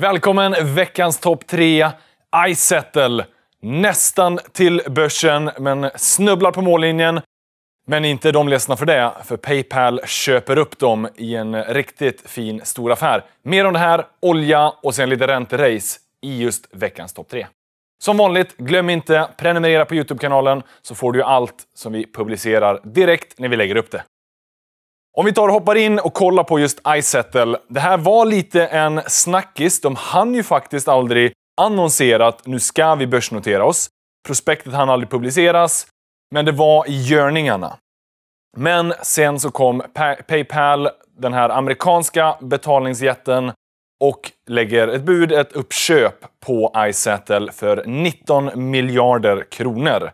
Välkommen veckans topp 3, Izettle. Nästan till börsen, men snubblar på mållinjen. Men inte de ledsna för det, för Paypal köper upp dem i en riktigt fin stor affär. Mer om det här, olja och sen lite ränterace i just veckans topp 3. Som vanligt, glöm inte prenumerera på Youtube-kanalen så får du allt som vi publicerar direkt när vi lägger upp det. Om vi tar och hoppar in och kollar på just Izettle. Det här var lite en snackis. De hann ju faktiskt aldrig annonsera att nu ska vi börsnotera oss. Prospektet hann aldrig publiceras, men det var i görningarna. Men sen så kom Paypal, den här amerikanska betalningsjätten, och lägger ett bud, ett uppköp på Izettle för 19 miljarder kronor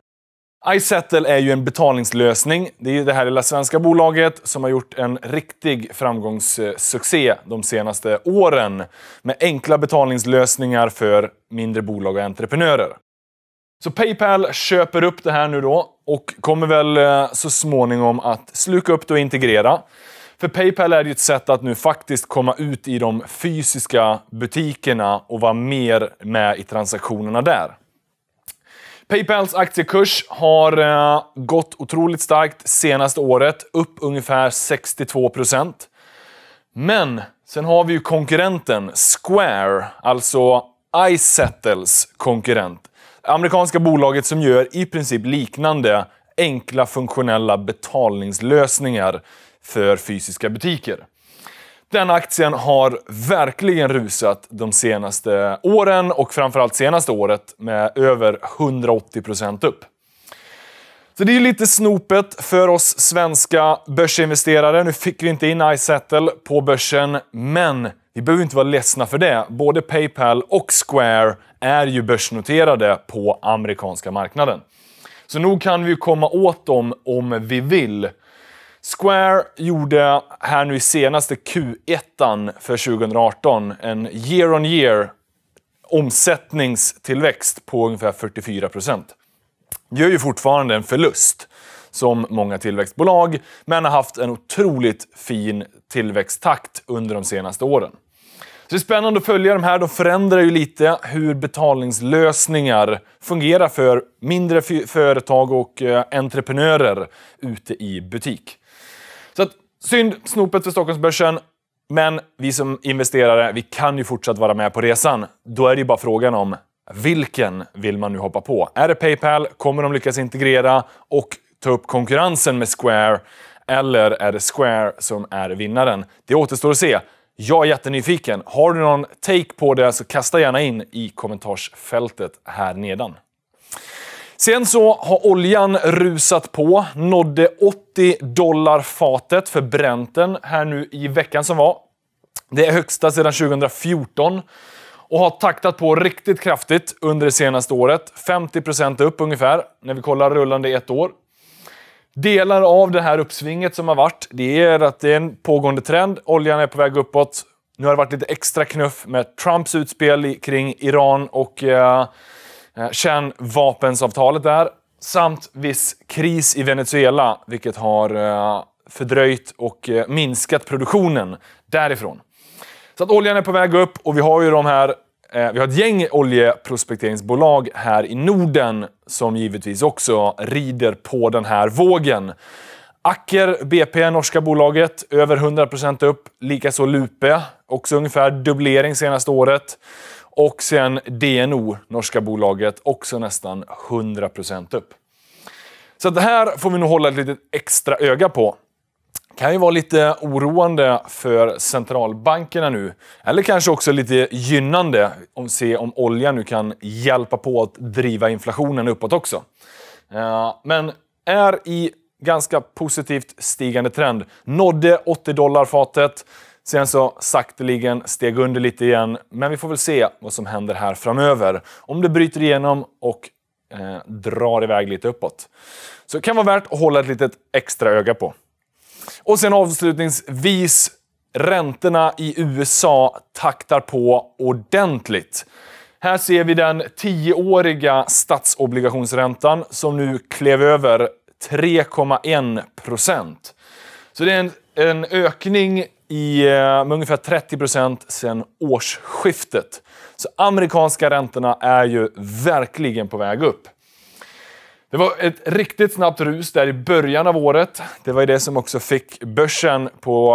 iSettle är ju en betalningslösning. Det är ju det här lilla svenska bolaget som har gjort en riktig framgångssuccé de senaste åren med enkla betalningslösningar för mindre bolag och entreprenörer. Så Paypal köper upp det här nu då och kommer väl eh, så småningom att sluka upp det och integrera. För Paypal är ju ett sätt att nu faktiskt komma ut i de fysiska butikerna och vara mer med i transaktionerna där. Paypals aktiekurs har eh, gått otroligt starkt senaste året, upp ungefär 62 Men sen har vi ju konkurrenten Square, alltså iSettles konkurrent. Amerikanska bolaget som gör i princip liknande enkla funktionella betalningslösningar för fysiska butiker. Den aktien har verkligen rusat de senaste åren och framförallt senaste året med över 180 upp. Så det är lite snopet för oss svenska börsinvesterare. Nu fick vi inte in iSettle på börsen, men vi behöver inte vara ledsna för det. Både Paypal och Square är ju börsnoterade på amerikanska marknaden. Så nog kan vi komma åt dem om vi vill. Square gjorde här nu i senaste Q1 för 2018 en year-on-year omsättningstillväxt på ungefär 44 procent. Gör ju fortfarande en förlust som många tillväxtbolag, men har haft en otroligt fin tillväxttakt under de senaste åren. Så det är spännande att följa de här. De förändrar ju lite hur betalningslösningar fungerar för mindre företag och eh, entreprenörer ute i butik. Så att, synd, snopet för Stockholmsbörsen. Men vi som investerare, vi kan ju fortsatt vara med på resan. Då är det ju bara frågan om vilken vill man nu hoppa på? Är det Paypal? Kommer de lyckas integrera och ta upp konkurrensen med Square? Eller är det Square som är vinnaren? Det återstår att se. Jag är jättenyfiken. Har du någon take på det så kasta gärna in i kommentarsfältet här nedan. Sen så har oljan rusat på, nådde 80 dollar fatet för Brenten här nu i veckan som var. Det är högsta sedan 2014 och har taktat på riktigt kraftigt under det senaste året. 50 upp ungefär, när vi kollar rullande ett år. Delar av det här uppsvinget som har varit, det är att det är en pågående trend. Oljan är på väg uppåt. Nu har det varit lite extra knuff med Trumps utspel kring Iran och eh, Eh, kärnvapensavtalet där samt viss kris i Venezuela, vilket har eh, fördröjt och eh, minskat produktionen därifrån. Så att oljan är på väg upp och vi har ju de här vi har ett gäng oljeprospekteringsbolag här i Norden som givetvis också rider på den här vågen. Acker BP, norska bolaget, över 100% upp. Likaså Lupe, också ungefär dubblering senaste året. Och sen DNO, norska bolaget, också nästan 100% upp. Så det här får vi nog hålla ett litet extra öga på. Kan ju vara lite oroande för centralbankerna nu. Eller kanske också lite gynnande om se om oljan nu kan hjälpa på att driva inflationen uppåt också. Eh, men är i ganska positivt stigande trend. Nådde 80 dollar fatet. Sen så sakteligen steg under lite igen, men vi får väl se vad som händer här framöver. Om det bryter igenom och eh, drar iväg lite uppåt. Så det kan vara värt att hålla ett litet extra öga på. Och sen avslutningsvis, räntorna i USA taktar på ordentligt. Här ser vi den tioåriga statsobligationsräntan som nu klev över 3,1 procent. Så det är en, en ökning i, eh, med ungefär 30 procent sedan årsskiftet. Så amerikanska räntorna är ju verkligen på väg upp. Det var ett riktigt snabbt rus där i början av året. Det var ju det som också fick börsen på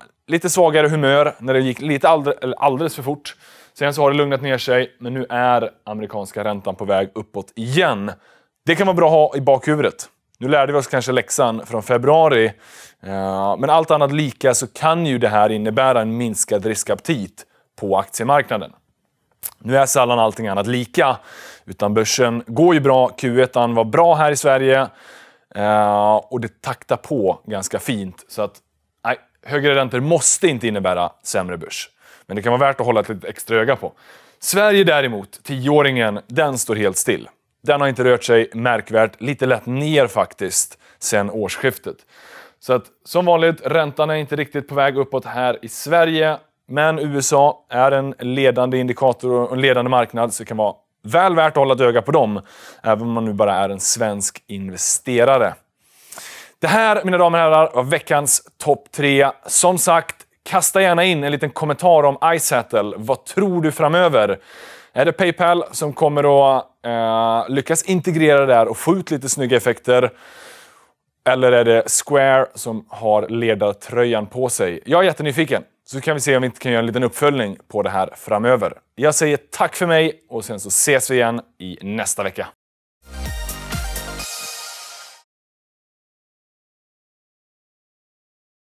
uh, lite svagare humör när det gick lite alldeles, alldeles för fort. Sen så har det lugnat ner sig, men nu är amerikanska räntan på väg uppåt igen. Det kan vara bra att ha i bakhuvudet. Nu lärde vi oss kanske läxan från februari, eh, men allt annat lika så kan ju det här innebära en minskad riskaptit på aktiemarknaden. Nu är sällan allting annat lika, utan börsen går ju bra. Q1 var bra här i Sverige eh, och det taktar på ganska fint. Så att nej, högre räntor måste inte innebära sämre börs. Men det kan vara värt att hålla ett extra öga på. Sverige däremot, tioåringen, den står helt still. Den har inte rört sig märkvärt, lite lätt ner faktiskt, sedan årsskiftet. Så att som vanligt, räntan är inte riktigt på väg uppåt här i Sverige. Men USA är en ledande indikator och en ledande marknad, så det kan vara väl värt att hålla ett öga på dem. Även om man nu bara är en svensk investerare. Det här, mina damer och herrar, var veckans topp tre. Som sagt, kasta gärna in en liten kommentar om iSettle. Vad tror du framöver? är det Paypal som kommer att eh, lyckas integrera det där och få ut lite snygga effekter? Eller är det Square som har ledartröjan på sig? Jag är jättenyfiken. Så kan vi se om vi inte kan göra en liten uppföljning på det här framöver. Jag säger tack för mig och sen så ses vi igen i nästa vecka.